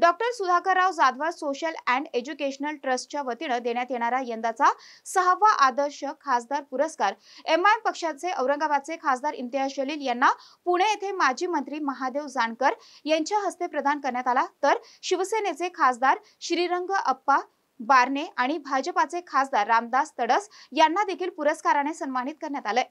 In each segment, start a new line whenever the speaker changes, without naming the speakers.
doctor Sudhakarrao जाधवा social and educational ट्रस्टच्या वतीनं देण्यात येणारा यंदाचा सहावा आदर्श खासदार पुरस्कार एम आय पक्षाचे औरंगाबादचे खासदार इम्तियाज जलील यांना पुणे येथे माजी मंत्री महादेव जानकर यांच्या हस्ते प्रदान करण्यात आला तर शिवसेनेचे खासदार श्रीरंग अप्पा बारणे आणि भाजपाचे खासदार रामदास तडस यांना देखील पुरस्काराने सन्मानित करण्यात आले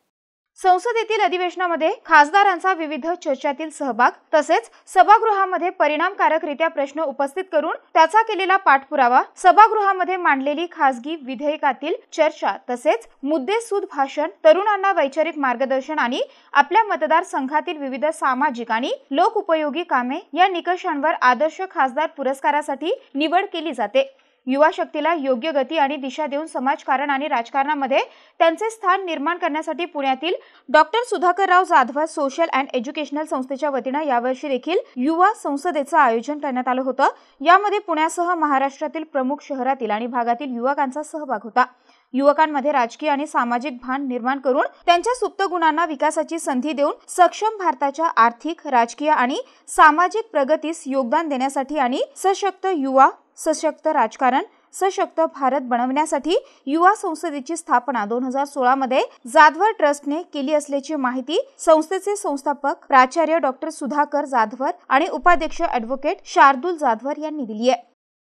संसदेतील अधिवेशनामध्ये खासदारांचा विविध चर्चातील सहभाग तसेच सभागृहामध्ये परिणामकारकरित्या प्रश्न उपस्थित करून त्याचा केलेला पाठपुरावा सभागृहामध्ये मांडलेली खासगी विधेयकातील चर्चा तसेच मुद्देसूद भाषण तरुणांना वैचारिक मार्गदर्शन आणि आपल्या मतदारसंघातील विविध सामाजिक आणि लोकउपयोगी कामे या निकषांवर आदर्श खासदार पुरस्कारासाठी निवड केली जाते युवा शक्तीला योग्य गती आणि दिशा देऊन समाजकारण आणि राजकारणामध्ये त्यांचे स्थान निर्माण करण्यासाठी पुण्यातील doctor Sudhakarrao Jadhav social and educational संस्थेच्या वतीनं यावर्षी देखील युवा संसदेचं आयोजन करण्यात आलं होतं यामध्ये पुण्यासह महाराष्ट्रातील प्रमुख शहरातील आणि भागातील युवकांचा सहभाग होता युवकांमध्ये राजकीय आणि सामाजिक भान निर्माण करून त्यांच्या सुप्त गुणांना विकासाची संधी देऊन सक्षम भारताच्या आर्थिक राजकीय आणि सामाजिक प्रगतीस योगदान देण्यासाठी आणि सशक्त युवा सशक्त राजकारण सशक्त भारत बनवण्यासाठी युवा संसदेची स्थापना दोन हजार सोळामध्ये जाधवर ट्रस्टने केली असल्याची माहिती संस्थेचे संस्थापक प्राचार्य डॉक्टर सुधाकर जाधवर आणि उपाध्यक्ष ॲडव्होकेट शार्दूल जाधवर यांनी दिली आहे